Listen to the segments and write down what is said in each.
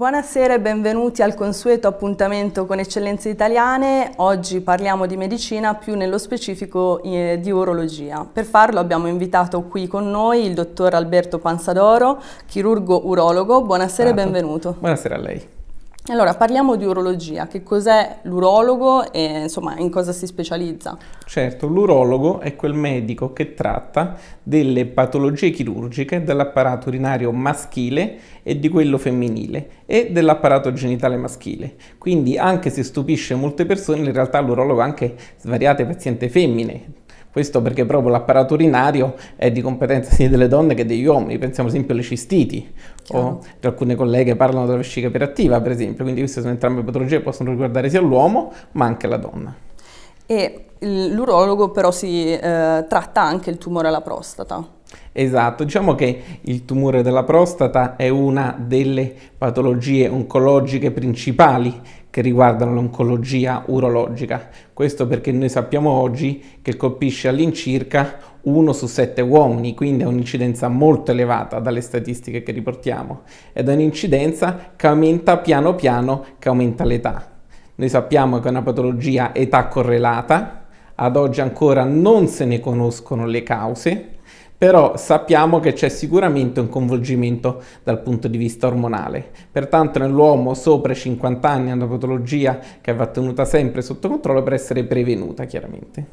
Buonasera e benvenuti al consueto appuntamento con Eccellenze Italiane. Oggi parliamo di medicina, più nello specifico eh, di urologia. Per farlo abbiamo invitato qui con noi il dottor Alberto Panzadoro, chirurgo urologo. Buonasera e certo. benvenuto. Buonasera a lei. Allora, parliamo di urologia, che cos'è l'urologo e insomma in cosa si specializza? Certo, l'urologo è quel medico che tratta delle patologie chirurgiche dell'apparato urinario maschile e di quello femminile e dell'apparato genitale maschile. Quindi anche se stupisce molte persone, in realtà l'urologo ha anche svariate pazienti femmine, questo perché proprio l'apparato urinario è di competenza sia delle donne che degli uomini. Pensiamo ad esempio alle cistiti, Chiaro. o alcune colleghe parlano della vescica iperattiva, per esempio. Quindi queste sono entrambe patologie che possono riguardare sia l'uomo ma anche la donna. E l'urologo però si eh, tratta anche il tumore alla prostata. Esatto, diciamo che il tumore della prostata è una delle patologie oncologiche principali che riguardano l'oncologia urologica. Questo perché noi sappiamo oggi che colpisce all'incirca uno su sette uomini, quindi è un'incidenza molto elevata dalle statistiche che riportiamo. Ed è un'incidenza che aumenta piano piano, che aumenta l'età. Noi sappiamo che è una patologia età correlata, ad oggi ancora non se ne conoscono le cause, però sappiamo che c'è sicuramente un coinvolgimento dal punto di vista ormonale. Pertanto nell'uomo sopra i 50 anni è una patologia che va tenuta sempre sotto controllo per essere prevenuta chiaramente.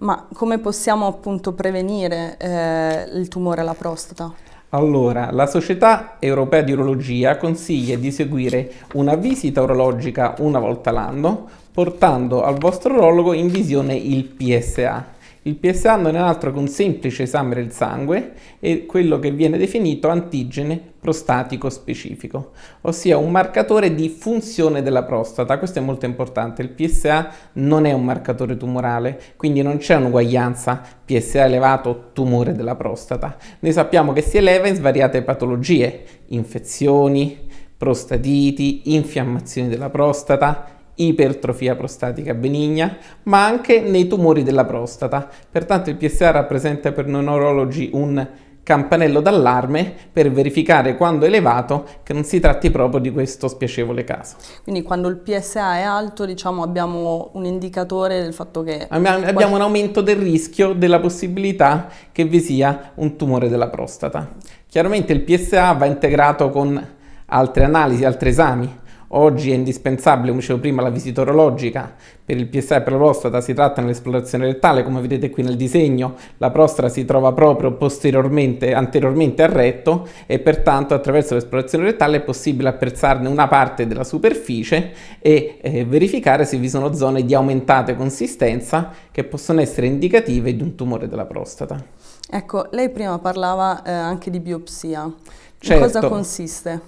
Ma come possiamo appunto prevenire eh, il tumore alla prostata? Allora, la Società Europea di Urologia consiglia di seguire una visita urologica una volta l'anno, portando al vostro urologo in visione il PSA, il PSA non è altro che un semplice esame del sangue e quello che viene definito antigene prostatico specifico, ossia un marcatore di funzione della prostata. Questo è molto importante, il PSA non è un marcatore tumorale, quindi non c'è un'uguaglianza PSA elevato tumore della prostata. Noi sappiamo che si eleva in svariate patologie, infezioni, prostatiti, infiammazioni della prostata, ipertrofia prostatica benigna, ma anche nei tumori della prostata. Pertanto il PSA rappresenta per noi neurologi un campanello d'allarme per verificare quando elevato che non si tratti proprio di questo spiacevole caso. Quindi quando il PSA è alto diciamo abbiamo un indicatore del fatto che... Abbiamo un aumento del rischio della possibilità che vi sia un tumore della prostata. Chiaramente il PSA va integrato con altre analisi, altri esami Oggi è indispensabile, come dicevo prima, la visita visitorologica per il PSA e per la prostata si tratta nell'esplorazione rettale, come vedete qui nel disegno, la prostata si trova proprio posteriormente, anteriormente al retto e pertanto attraverso l'esplorazione rettale è possibile apprezzarne una parte della superficie e eh, verificare se vi sono zone di aumentata consistenza che possono essere indicative di un tumore della prostata. Ecco, lei prima parlava eh, anche di biopsia. Certo. In cosa certo. consiste?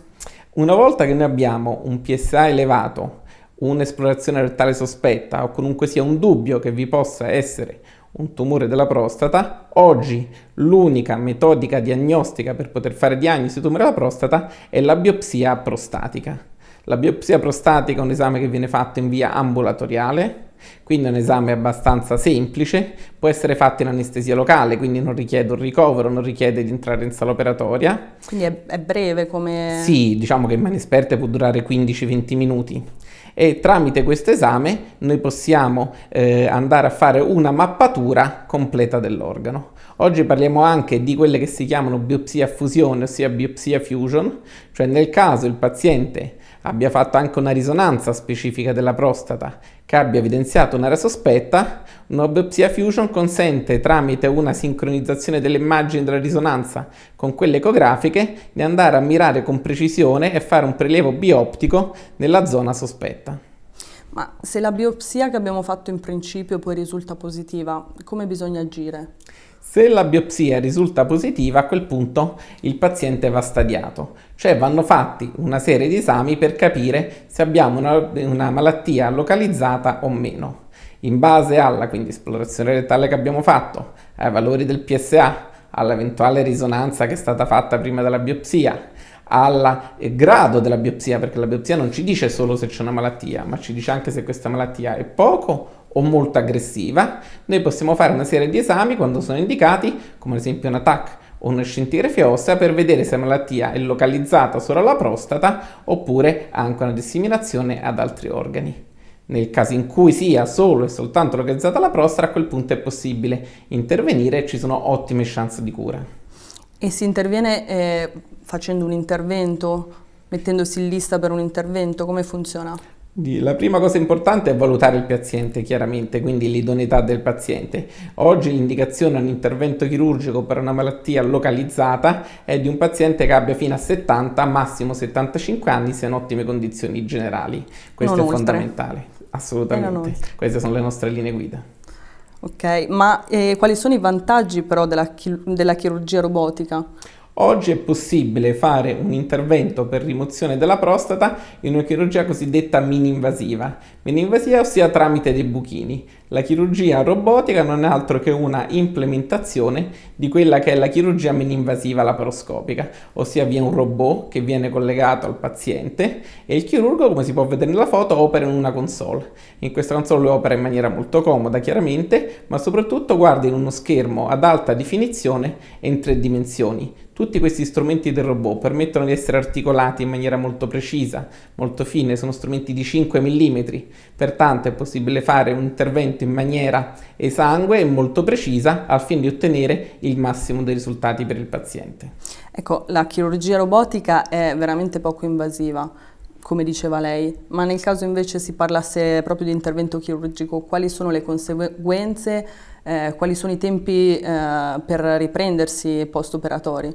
Una volta che noi abbiamo un PSA elevato, un'esplorazione rettale sospetta o comunque sia un dubbio che vi possa essere un tumore della prostata, oggi l'unica metodica diagnostica per poter fare diagnosi di tumore della prostata è la biopsia prostatica. La biopsia prostatica è un esame che viene fatto in via ambulatoriale, quindi è un esame abbastanza semplice, può essere fatto in anestesia locale, quindi non richiede un ricovero, non richiede di entrare in sala operatoria. Quindi è, è breve come... Sì, diciamo che in mani esperte può durare 15-20 minuti e tramite questo esame noi possiamo eh, andare a fare una mappatura completa dell'organo. Oggi parliamo anche di quelle che si chiamano biopsia fusione, ossia biopsia fusion, cioè nel caso il paziente abbia fatto anche una risonanza specifica della prostata che abbia evidenziato un'area sospetta, un'obiopsia fusion consente tramite una sincronizzazione delle immagini della risonanza con quelle ecografiche di andare a mirare con precisione e fare un prelievo bioptico nella zona sospetta. Ma se la biopsia che abbiamo fatto in principio poi risulta positiva, come bisogna agire? Se la biopsia risulta positiva, a quel punto il paziente va stadiato, cioè vanno fatti una serie di esami per capire se abbiamo una, una malattia localizzata o meno. In base alla quindi, esplorazione retale che abbiamo fatto, ai valori del PSA, all'eventuale risonanza che è stata fatta prima della biopsia, al eh, grado della biopsia, perché la biopsia non ci dice solo se c'è una malattia, ma ci dice anche se questa malattia è poco o molto aggressiva, noi possiamo fare una serie di esami quando sono indicati, come ad esempio un TAC o una scintigrafia ossea per vedere se la malattia è localizzata solo alla prostata oppure anche una disseminazione ad altri organi. Nel caso in cui sia solo e soltanto localizzata la prostata, a quel punto è possibile intervenire e ci sono ottime chance di cura. E si interviene eh, facendo un intervento, mettendosi in lista per un intervento, come funziona? La prima cosa importante è valutare il paziente, chiaramente, quindi l'idoneità del paziente. Oggi l'indicazione a un intervento chirurgico per una malattia localizzata è di un paziente che abbia fino a 70, massimo 75 anni, sia in ottime condizioni generali. Questo non è oltre. fondamentale, assolutamente. Queste sono le nostre linee guida. Ok, ma eh, quali sono i vantaggi però della, chi della chirurgia robotica? Oggi è possibile fare un intervento per rimozione della prostata in una chirurgia cosiddetta mini-invasiva. Mini-invasiva ossia tramite dei buchini. La chirurgia robotica non è altro che una implementazione di quella che è la chirurgia mini-invasiva laparoscopica, ossia vi è un robot che viene collegato al paziente e il chirurgo, come si può vedere nella foto, opera in una console. In questa console opera in maniera molto comoda, chiaramente, ma soprattutto guarda in uno schermo ad alta definizione e in tre dimensioni tutti questi strumenti del robot permettono di essere articolati in maniera molto precisa, molto fine, sono strumenti di 5 mm, pertanto è possibile fare un intervento in maniera esangue e molto precisa al fine di ottenere il massimo dei risultati per il paziente. Ecco, la chirurgia robotica è veramente poco invasiva come diceva lei, ma nel caso invece si parlasse proprio di intervento chirurgico, quali sono le conseguenze, eh, quali sono i tempi eh, per riprendersi post-operatori?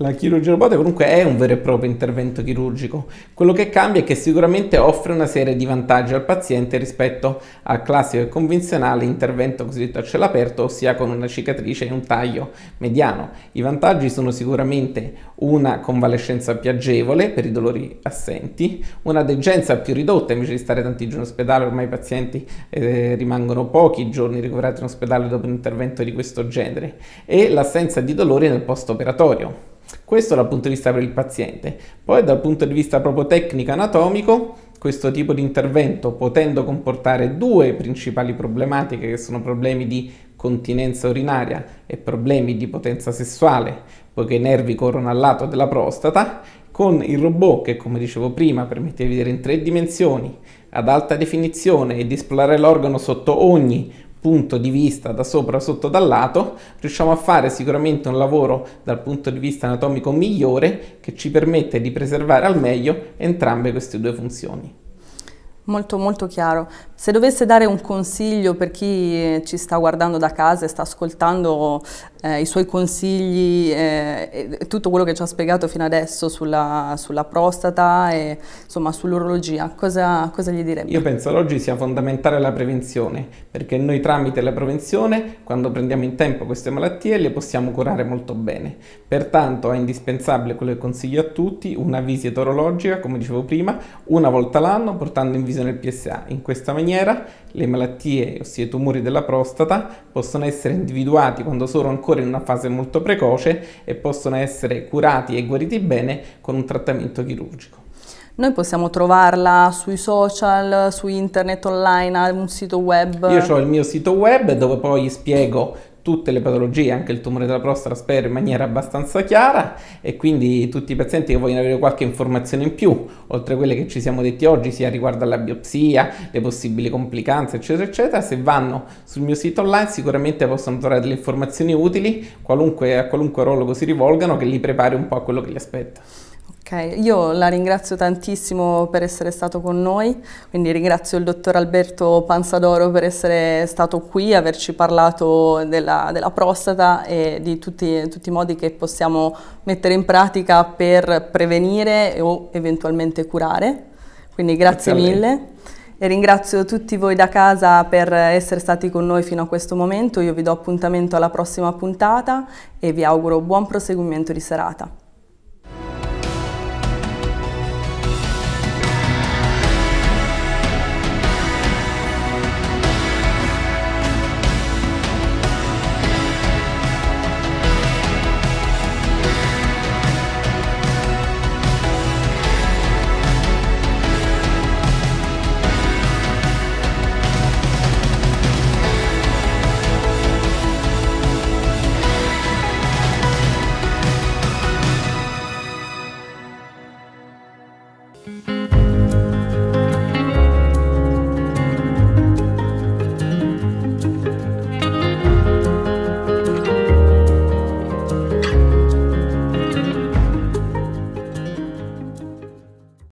La chirurgia robotica comunque è un vero e proprio intervento chirurgico. Quello che cambia è che sicuramente offre una serie di vantaggi al paziente rispetto al classico e convenzionale intervento cosiddetto a cielo aperto, ossia con una cicatrice e un taglio mediano. I vantaggi sono sicuramente una convalescenza più agevole per i dolori assenti, una degenza più ridotta invece di stare tanti giorni in ospedale, ormai i pazienti eh, rimangono pochi giorni ricoverati in ospedale dopo un intervento di questo genere e l'assenza di dolori nel post operatorio. Questo dal punto di vista per il paziente. Poi dal punto di vista proprio tecnico-anatomico, questo tipo di intervento potendo comportare due principali problematiche che sono problemi di continenza urinaria e problemi di potenza sessuale, poiché i nervi corrono al lato della prostata, con il robot che come dicevo prima permette di vedere in tre dimensioni ad alta definizione e di esplorare l'organo sotto ogni punto di vista da sopra, sotto, dal lato, riusciamo a fare sicuramente un lavoro dal punto di vista anatomico migliore che ci permette di preservare al meglio entrambe queste due funzioni. Molto molto chiaro. Se dovesse dare un consiglio per chi eh, ci sta guardando da casa e sta ascoltando eh, i suoi consigli eh, e tutto quello che ci ha spiegato fino adesso sulla, sulla prostata e insomma sull'urologia, cosa, cosa, gli direbbe? Io penso che oggi sia fondamentale la prevenzione, perché noi tramite la prevenzione, quando prendiamo in tempo queste malattie, le possiamo curare molto bene. Pertanto è indispensabile quello che consiglio a tutti, una visita orologica, come dicevo prima, una volta l'anno portando in visita divisione del PSA. In questa maniera le malattie, ossia i tumori della prostata, possono essere individuati quando sono ancora in una fase molto precoce e possono essere curati e guariti bene con un trattamento chirurgico. Noi possiamo trovarla sui social, su internet online, un sito web. Io ho il mio sito web dove poi spiego tutte le patologie, anche il tumore della prostata, spero in maniera abbastanza chiara e quindi tutti i pazienti che vogliono avere qualche informazione in più, oltre a quelle che ci siamo detti oggi, sia riguardo alla biopsia, le possibili complicanze, eccetera, eccetera, se vanno sul mio sito online sicuramente possono trovare delle informazioni utili qualunque, a qualunque urologo si rivolgano che li prepari un po' a quello che li aspetta. Okay. Io la ringrazio tantissimo per essere stato con noi, quindi ringrazio il dottor Alberto Panzadoro per essere stato qui, averci parlato della, della prostata e di tutti, tutti, i modi che possiamo mettere in pratica per prevenire o eventualmente curare. Quindi grazie, grazie mille. E ringrazio tutti voi da casa per essere stati con noi fino a questo momento, io vi do appuntamento alla prossima puntata e vi auguro buon proseguimento di serata.